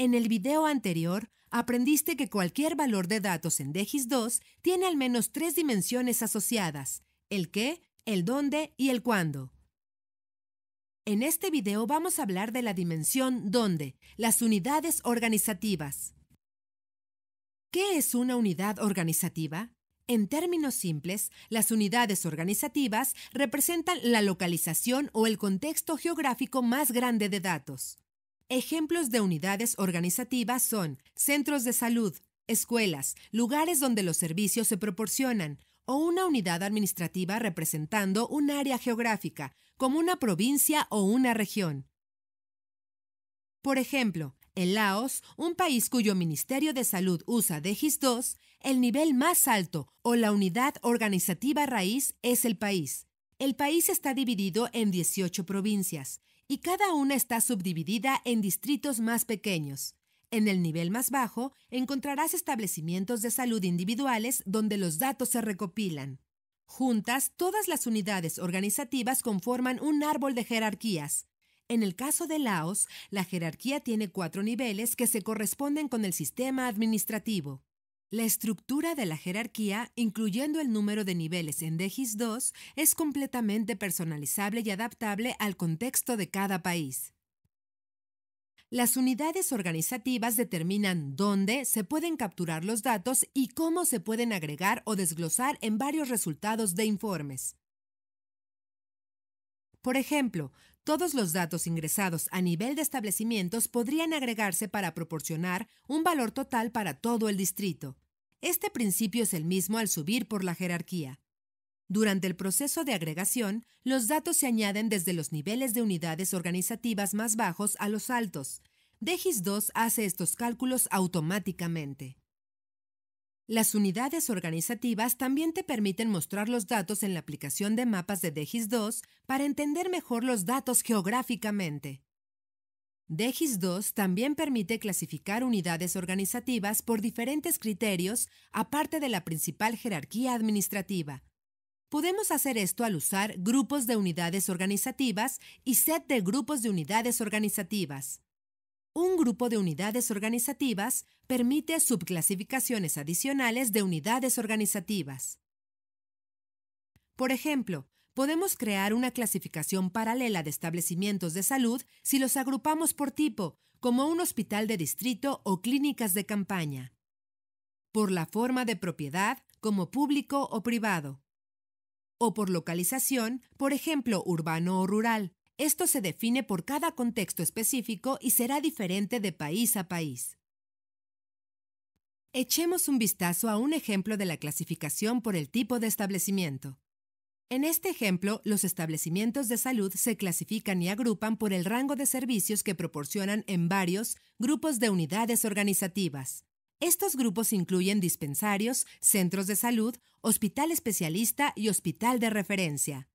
En el video anterior, aprendiste que cualquier valor de datos en DEGIS 2 tiene al menos tres dimensiones asociadas, el qué, el dónde y el cuándo. En este video vamos a hablar de la dimensión dónde, las unidades organizativas. ¿Qué es una unidad organizativa? En términos simples, las unidades organizativas representan la localización o el contexto geográfico más grande de datos. Ejemplos de unidades organizativas son centros de salud, escuelas, lugares donde los servicios se proporcionan, o una unidad administrativa representando un área geográfica, como una provincia o una región. Por ejemplo, en Laos, un país cuyo Ministerio de Salud usa DEGIS 2, el nivel más alto o la unidad organizativa raíz es el país. El país está dividido en 18 provincias y cada una está subdividida en distritos más pequeños. En el nivel más bajo encontrarás establecimientos de salud individuales donde los datos se recopilan. Juntas, todas las unidades organizativas conforman un árbol de jerarquías. En el caso de Laos, la jerarquía tiene cuatro niveles que se corresponden con el sistema administrativo. La estructura de la jerarquía, incluyendo el número de niveles en DGIS-2, es completamente personalizable y adaptable al contexto de cada país. Las unidades organizativas determinan dónde se pueden capturar los datos y cómo se pueden agregar o desglosar en varios resultados de informes. Por ejemplo, todos los datos ingresados a nivel de establecimientos podrían agregarse para proporcionar un valor total para todo el distrito. Este principio es el mismo al subir por la jerarquía. Durante el proceso de agregación, los datos se añaden desde los niveles de unidades organizativas más bajos a los altos. DEGIS 2 hace estos cálculos automáticamente. Las unidades organizativas también te permiten mostrar los datos en la aplicación de mapas de DEGIS 2 para entender mejor los datos geográficamente. DEGIS 2 también permite clasificar unidades organizativas por diferentes criterios, aparte de la principal jerarquía administrativa. Podemos hacer esto al usar grupos de unidades organizativas y set de grupos de unidades organizativas. Un grupo de unidades organizativas permite subclasificaciones adicionales de unidades organizativas. Por ejemplo, podemos crear una clasificación paralela de establecimientos de salud si los agrupamos por tipo, como un hospital de distrito o clínicas de campaña. Por la forma de propiedad, como público o privado. O por localización, por ejemplo, urbano o rural. Esto se define por cada contexto específico y será diferente de país a país. Echemos un vistazo a un ejemplo de la clasificación por el tipo de establecimiento. En este ejemplo, los establecimientos de salud se clasifican y agrupan por el rango de servicios que proporcionan en varios grupos de unidades organizativas. Estos grupos incluyen dispensarios, centros de salud, hospital especialista y hospital de referencia.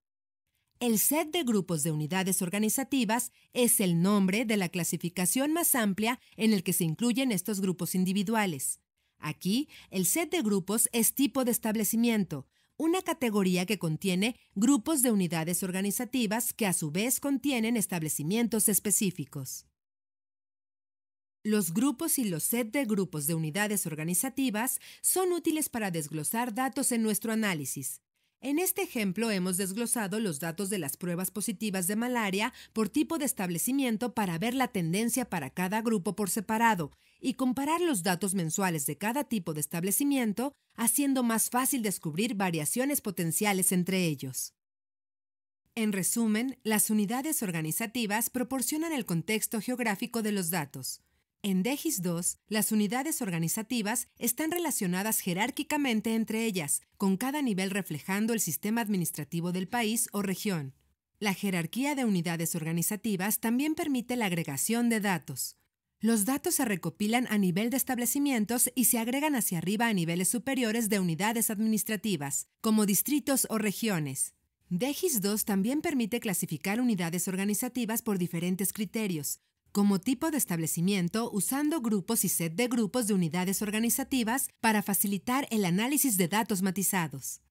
El set de grupos de unidades organizativas es el nombre de la clasificación más amplia en el que se incluyen estos grupos individuales. Aquí, el set de grupos es tipo de establecimiento, una categoría que contiene grupos de unidades organizativas que a su vez contienen establecimientos específicos. Los grupos y los set de grupos de unidades organizativas son útiles para desglosar datos en nuestro análisis. En este ejemplo hemos desglosado los datos de las pruebas positivas de malaria por tipo de establecimiento para ver la tendencia para cada grupo por separado y comparar los datos mensuales de cada tipo de establecimiento, haciendo más fácil descubrir variaciones potenciales entre ellos. En resumen, las unidades organizativas proporcionan el contexto geográfico de los datos. En DEGIS 2, las unidades organizativas están relacionadas jerárquicamente entre ellas, con cada nivel reflejando el sistema administrativo del país o región. La jerarquía de unidades organizativas también permite la agregación de datos. Los datos se recopilan a nivel de establecimientos y se agregan hacia arriba a niveles superiores de unidades administrativas, como distritos o regiones. DEGIS 2 también permite clasificar unidades organizativas por diferentes criterios, como tipo de establecimiento usando grupos y set de grupos de unidades organizativas para facilitar el análisis de datos matizados.